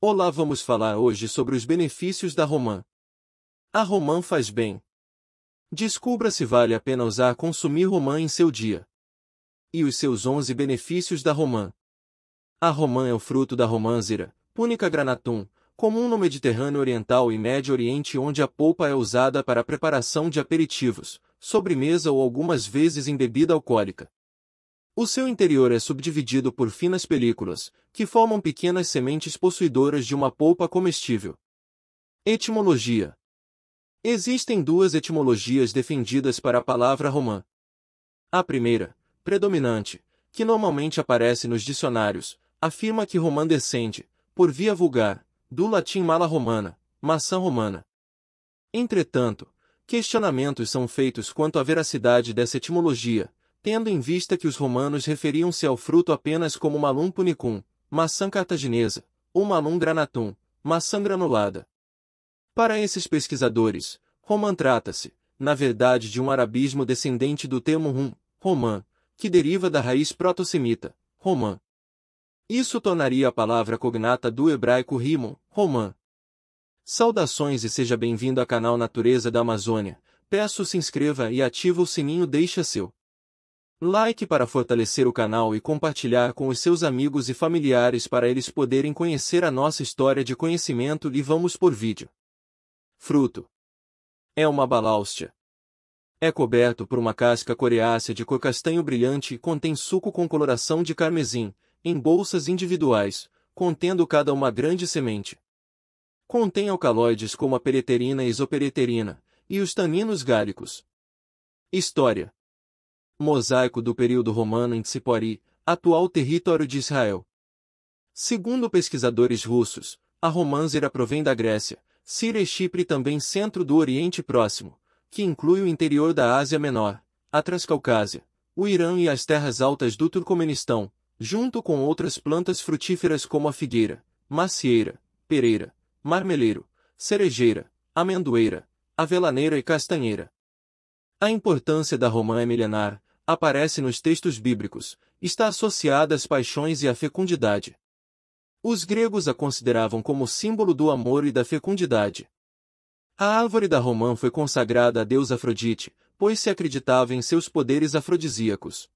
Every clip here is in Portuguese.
Olá, vamos falar hoje sobre os benefícios da romã. A romã faz bem. Descubra se vale a pena usar consumir romã em seu dia. E os seus 11 benefícios da romã. A romã é o fruto da romãzera, púnica granatum, comum no Mediterrâneo Oriental e Médio Oriente onde a polpa é usada para a preparação de aperitivos, sobremesa ou algumas vezes em bebida alcoólica. O seu interior é subdividido por finas películas, que formam pequenas sementes possuidoras de uma polpa comestível. Etimologia Existem duas etimologias defendidas para a palavra romã. A primeira, predominante, que normalmente aparece nos dicionários, afirma que romã descende, por via vulgar, do latim mala romana, maçã romana. Entretanto, questionamentos são feitos quanto à veracidade dessa etimologia, tendo em vista que os romanos referiam-se ao fruto apenas como malum punicum, maçã cartaginesa, ou malum granatum, maçã granulada. Para esses pesquisadores, Roman trata-se, na verdade, de um arabismo descendente do termo rum, romã, que deriva da raiz proto-semita, romã. Isso tornaria a palavra cognata do hebraico rimon, romã. Saudações e seja bem-vindo ao canal Natureza da Amazônia. Peço se inscreva e ativa o sininho deixa seu Like para fortalecer o canal e compartilhar com os seus amigos e familiares para eles poderem conhecer a nossa história de conhecimento e vamos por vídeo. Fruto. É uma balaústia. É coberto por uma casca coreácea de cor castanho brilhante e contém suco com coloração de carmesim, em bolsas individuais, contendo cada uma grande semente. Contém alcaloides como a pereterina e isopereterina, e os taninos gálicos. História mosaico do período romano em Tsipori, atual território de Israel. Segundo pesquisadores russos, a era provém da Grécia, Síria e Chipre também centro do Oriente Próximo, que inclui o interior da Ásia Menor, a Transcaucásia, o Irã e as terras altas do Turcomenistão, junto com outras plantas frutíferas como a figueira, macieira, pereira, marmeleiro, cerejeira, amendoeira, avelaneira e castanheira. A importância da romã é milenar, aparece nos textos bíblicos, está associada às paixões e à fecundidade. Os gregos a consideravam como símbolo do amor e da fecundidade. A árvore da romã foi consagrada à deusa Afrodite, pois se acreditava em seus poderes afrodisíacos.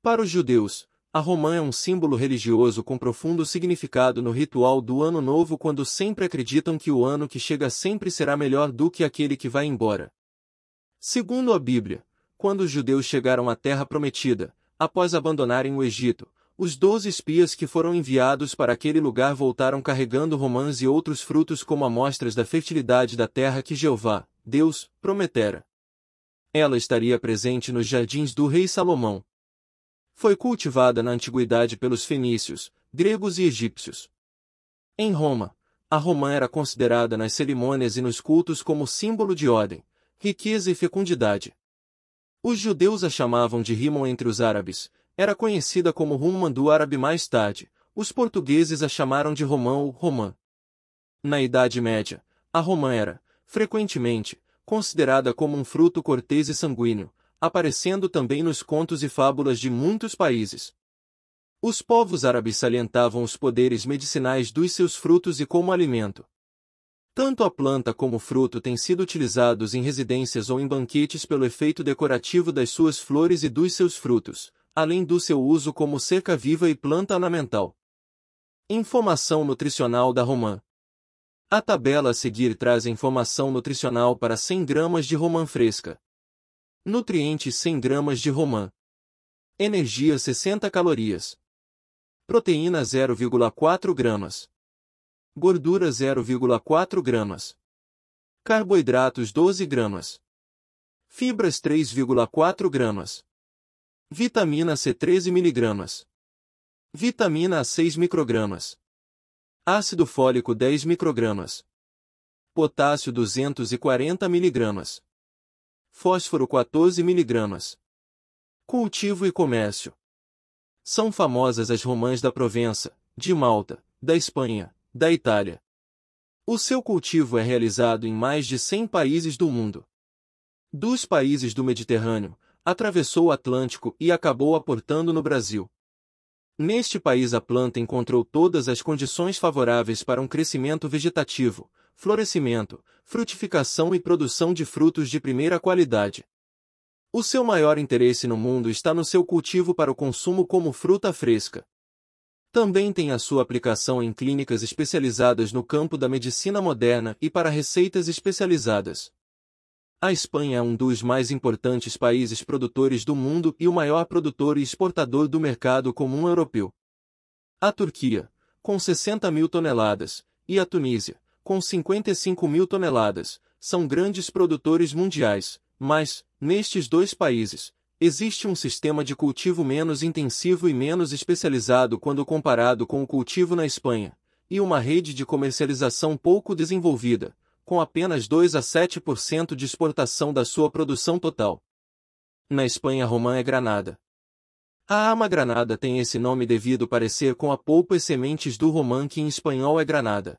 Para os judeus, a romã é um símbolo religioso com profundo significado no ritual do Ano Novo quando sempre acreditam que o ano que chega sempre será melhor do que aquele que vai embora. Segundo a Bíblia, quando os judeus chegaram à Terra Prometida, após abandonarem o Egito, os doze espias que foram enviados para aquele lugar voltaram carregando romãs e outros frutos como amostras da fertilidade da terra que Jeová, Deus, prometera. Ela estaria presente nos jardins do rei Salomão. Foi cultivada na antiguidade pelos fenícios, gregos e egípcios. Em Roma, a romã era considerada nas cerimônias e nos cultos como símbolo de ordem, riqueza e fecundidade. Os judeus a chamavam de Rimon entre os árabes, era conhecida como do árabe mais tarde, os portugueses a chamaram de Romão ou Romã. Na Idade Média, a romã era, frequentemente, considerada como um fruto cortês e sanguíneo, aparecendo também nos contos e fábulas de muitos países. Os povos árabes salientavam os poderes medicinais dos seus frutos e como alimento, tanto a planta como o fruto têm sido utilizados em residências ou em banquetes pelo efeito decorativo das suas flores e dos seus frutos, além do seu uso como seca viva e planta ornamental. Informação nutricional da romã. A tabela a seguir traz informação nutricional para 100 gramas de romã fresca. Nutrientes 100 gramas de romã. Energia 60 calorias. Proteína 0,4 gramas gordura 0,4 gramas, carboidratos 12 gramas, fibras 3,4 gramas, vitamina C 13 miligramas, vitamina A 6 microgramas, ácido fólico 10 microgramas, potássio 240 miligramas, fósforo 14 miligramas. Cultivo e comércio. São famosas as romãs da Provença, de Malta, da Espanha, da Itália. O seu cultivo é realizado em mais de 100 países do mundo. Dos países do Mediterrâneo, atravessou o Atlântico e acabou aportando no Brasil. Neste país a planta encontrou todas as condições favoráveis para um crescimento vegetativo, florescimento, frutificação e produção de frutos de primeira qualidade. O seu maior interesse no mundo está no seu cultivo para o consumo como fruta fresca também tem a sua aplicação em clínicas especializadas no campo da medicina moderna e para receitas especializadas. A Espanha é um dos mais importantes países produtores do mundo e o maior produtor e exportador do mercado comum europeu. A Turquia, com 60 mil toneladas, e a Tunísia, com 55 mil toneladas, são grandes produtores mundiais, mas, nestes dois países, Existe um sistema de cultivo menos intensivo e menos especializado quando comparado com o cultivo na Espanha, e uma rede de comercialização pouco desenvolvida, com apenas 2 a 7% de exportação da sua produção total. Na Espanha, romã é granada. A ama granada tem esse nome devido parecer com a polpa e sementes do romã que em espanhol é granada.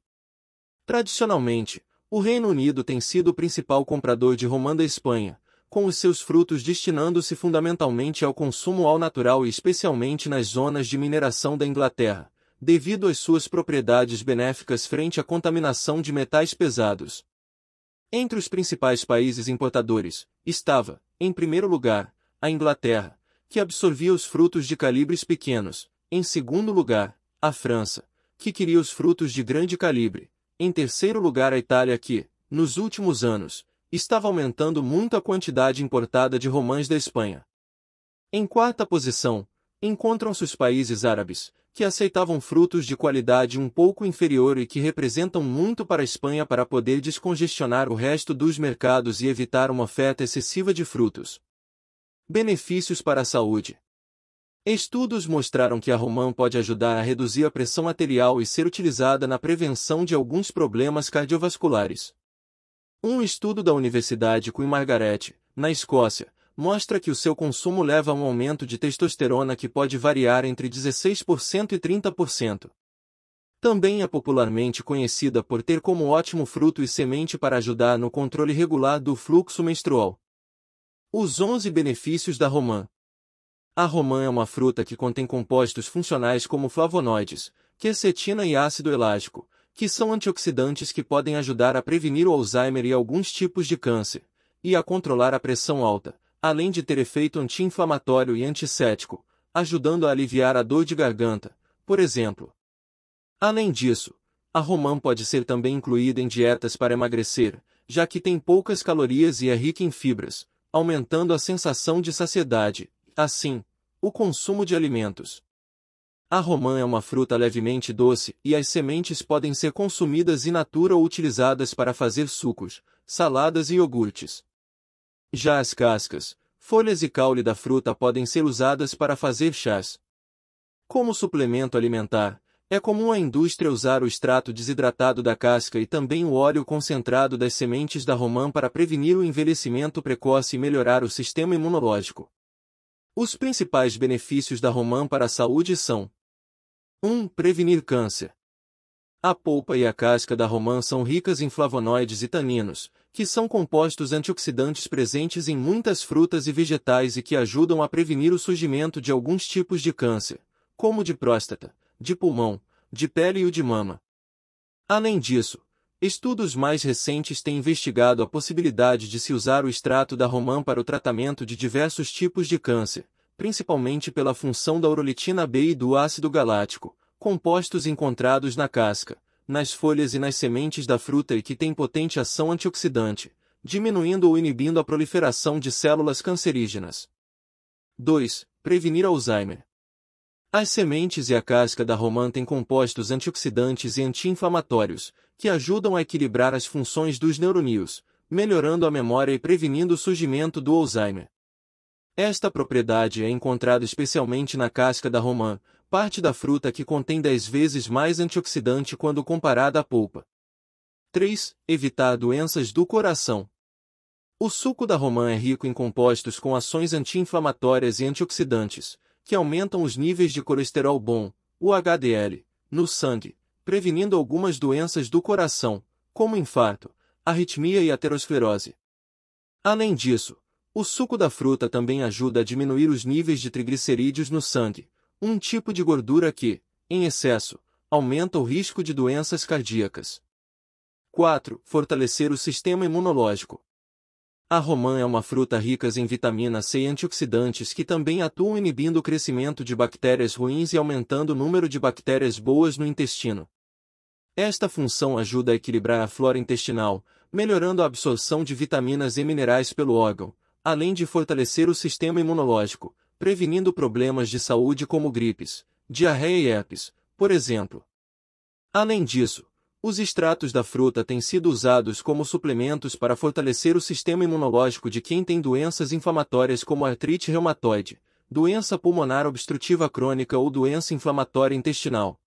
Tradicionalmente, o Reino Unido tem sido o principal comprador de romã da Espanha, com os seus frutos destinando-se fundamentalmente ao consumo ao natural e especialmente nas zonas de mineração da Inglaterra, devido às suas propriedades benéficas frente à contaminação de metais pesados. Entre os principais países importadores, estava, em primeiro lugar, a Inglaterra, que absorvia os frutos de calibres pequenos, em segundo lugar, a França, que queria os frutos de grande calibre, em terceiro lugar a Itália que, nos últimos anos, estava aumentando muito a quantidade importada de romãs da Espanha. Em quarta posição, encontram-se os países árabes, que aceitavam frutos de qualidade um pouco inferior e que representam muito para a Espanha para poder descongestionar o resto dos mercados e evitar uma oferta excessiva de frutos. Benefícios para a saúde. Estudos mostraram que a romã pode ajudar a reduzir a pressão arterial e ser utilizada na prevenção de alguns problemas cardiovasculares. Um estudo da Universidade Queen Margaret, na Escócia, mostra que o seu consumo leva a um aumento de testosterona que pode variar entre 16% e 30%. Também é popularmente conhecida por ter como ótimo fruto e semente para ajudar no controle regular do fluxo menstrual. Os 11 benefícios da romã. A romã é uma fruta que contém compostos funcionais como flavonoides, quercetina e ácido elástico, que são antioxidantes que podem ajudar a prevenir o Alzheimer e alguns tipos de câncer, e a controlar a pressão alta, além de ter efeito anti-inflamatório e antisséptico, ajudando a aliviar a dor de garganta, por exemplo. Além disso, a romã pode ser também incluída em dietas para emagrecer, já que tem poucas calorias e é rica em fibras, aumentando a sensação de saciedade. Assim, o consumo de alimentos a romã é uma fruta levemente doce e as sementes podem ser consumidas in natura ou utilizadas para fazer sucos, saladas e iogurtes. Já as cascas, folhas e caule da fruta podem ser usadas para fazer chás. Como suplemento alimentar, é comum a indústria usar o extrato desidratado da casca e também o óleo concentrado das sementes da romã para prevenir o envelhecimento precoce e melhorar o sistema imunológico. Os principais benefícios da romã para a saúde são 1. Prevenir câncer. A polpa e a casca da romã são ricas em flavonoides e taninos, que são compostos antioxidantes presentes em muitas frutas e vegetais e que ajudam a prevenir o surgimento de alguns tipos de câncer, como de próstata, de pulmão, de pele e o de mama. Além disso, estudos mais recentes têm investigado a possibilidade de se usar o extrato da romã para o tratamento de diversos tipos de câncer, principalmente pela função da urolitina B e do ácido galáctico, compostos encontrados na casca, nas folhas e nas sementes da fruta e que têm potente ação antioxidante, diminuindo ou inibindo a proliferação de células cancerígenas. 2. Prevenir Alzheimer. As sementes e a casca da romã têm compostos antioxidantes e anti-inflamatórios, que ajudam a equilibrar as funções dos neurônios, melhorando a memória e prevenindo o surgimento do Alzheimer. Esta propriedade é encontrada especialmente na casca da romã, parte da fruta que contém 10 vezes mais antioxidante quando comparada à polpa. 3. Evitar doenças do coração. O suco da romã é rico em compostos com ações anti-inflamatórias e antioxidantes, que aumentam os níveis de colesterol bom, o HDL, no sangue, prevenindo algumas doenças do coração, como infarto, arritmia e aterosclerose. Além disso, o suco da fruta também ajuda a diminuir os níveis de triglicerídeos no sangue, um tipo de gordura que, em excesso, aumenta o risco de doenças cardíacas. 4. Fortalecer o sistema imunológico. A romã é uma fruta rica em vitamina C e antioxidantes que também atuam inibindo o crescimento de bactérias ruins e aumentando o número de bactérias boas no intestino. Esta função ajuda a equilibrar a flora intestinal, melhorando a absorção de vitaminas e minerais pelo órgão, além de fortalecer o sistema imunológico, prevenindo problemas de saúde como gripes, diarreia e herpes, por exemplo. Além disso, os extratos da fruta têm sido usados como suplementos para fortalecer o sistema imunológico de quem tem doenças inflamatórias como artrite reumatoide, doença pulmonar obstrutiva crônica ou doença inflamatória intestinal.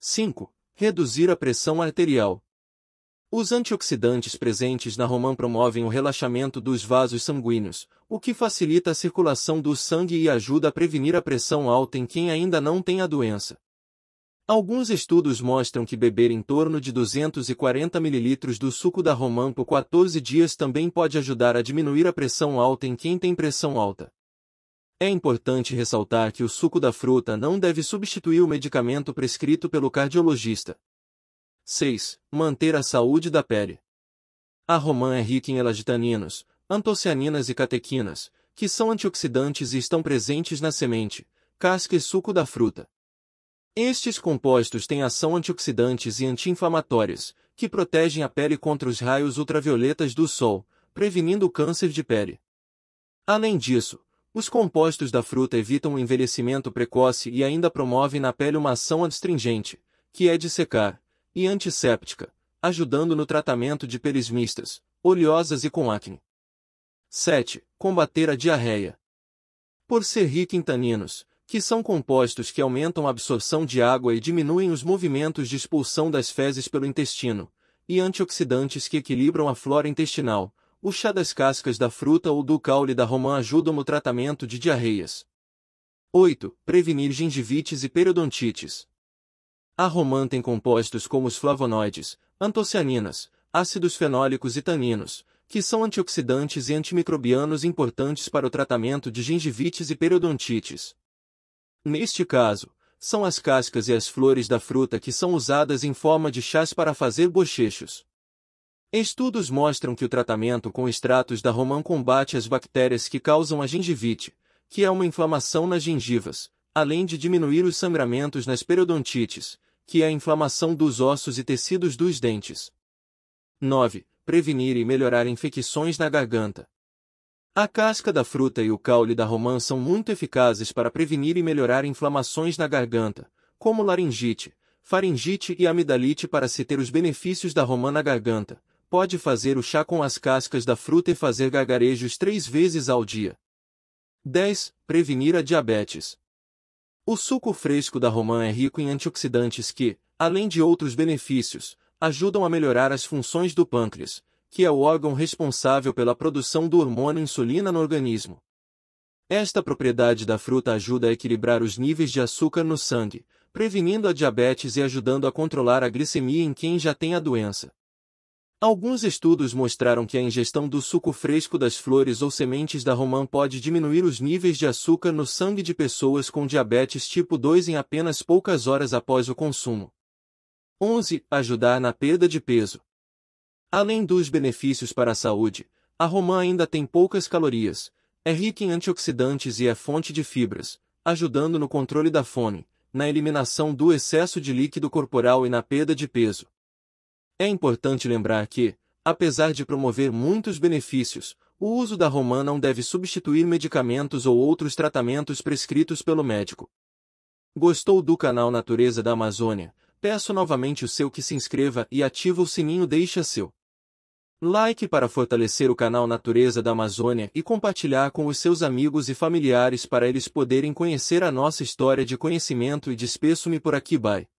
5. Reduzir a pressão arterial. Os antioxidantes presentes na romã promovem o relaxamento dos vasos sanguíneos, o que facilita a circulação do sangue e ajuda a prevenir a pressão alta em quem ainda não tem a doença. Alguns estudos mostram que beber em torno de 240 ml do suco da romã por 14 dias também pode ajudar a diminuir a pressão alta em quem tem pressão alta. É importante ressaltar que o suco da fruta não deve substituir o medicamento prescrito pelo cardiologista, 6. Manter a saúde da pele. A romã é rica em elagitaninos, antocianinas e catequinas, que são antioxidantes e estão presentes na semente, casca e suco da fruta. Estes compostos têm ação antioxidantes e anti-inflamatórias, que protegem a pele contra os raios ultravioletas do sol, prevenindo o câncer de pele. Além disso, os compostos da fruta evitam o envelhecimento precoce e ainda promovem na pele uma ação adstringente, que é de secar, e antisséptica, ajudando no tratamento de perismistas, oleosas e com acne. 7. Combater a diarreia. Por ser rica em taninos, que são compostos que aumentam a absorção de água e diminuem os movimentos de expulsão das fezes pelo intestino, e antioxidantes que equilibram a flora intestinal, o chá das cascas da fruta ou do caule da romã ajudam no tratamento de diarreias. 8. Prevenir gingivites e periodontites. A romã tem compostos como os flavonoides, antocianinas, ácidos fenólicos e taninos, que são antioxidantes e antimicrobianos importantes para o tratamento de gingivites e periodontites. Neste caso, são as cascas e as flores da fruta que são usadas em forma de chás para fazer bochechos. Estudos mostram que o tratamento com extratos da romã combate as bactérias que causam a gingivite, que é uma inflamação nas gengivas, além de diminuir os sangramentos nas periodontites, que é a inflamação dos ossos e tecidos dos dentes. 9. Prevenir e melhorar infecções na garganta. A casca da fruta e o caule da romã são muito eficazes para prevenir e melhorar inflamações na garganta, como laringite, faringite e amidalite para se ter os benefícios da romã na garganta. Pode fazer o chá com as cascas da fruta e fazer gargarejos três vezes ao dia. 10. Prevenir a diabetes. O suco fresco da romã é rico em antioxidantes que, além de outros benefícios, ajudam a melhorar as funções do pâncreas, que é o órgão responsável pela produção do hormônio insulina no organismo. Esta propriedade da fruta ajuda a equilibrar os níveis de açúcar no sangue, prevenindo a diabetes e ajudando a controlar a glicemia em quem já tem a doença. Alguns estudos mostraram que a ingestão do suco fresco das flores ou sementes da romã pode diminuir os níveis de açúcar no sangue de pessoas com diabetes tipo 2 em apenas poucas horas após o consumo. 11. Ajudar na perda de peso. Além dos benefícios para a saúde, a romã ainda tem poucas calorias, é rica em antioxidantes e é fonte de fibras, ajudando no controle da fome, na eliminação do excesso de líquido corporal e na perda de peso. É importante lembrar que, apesar de promover muitos benefícios, o uso da romã não deve substituir medicamentos ou outros tratamentos prescritos pelo médico. Gostou do canal Natureza da Amazônia? Peço novamente o seu que se inscreva e ativa o sininho deixa seu like para fortalecer o canal Natureza da Amazônia e compartilhar com os seus amigos e familiares para eles poderem conhecer a nossa história de conhecimento e despeço-me por aqui bye.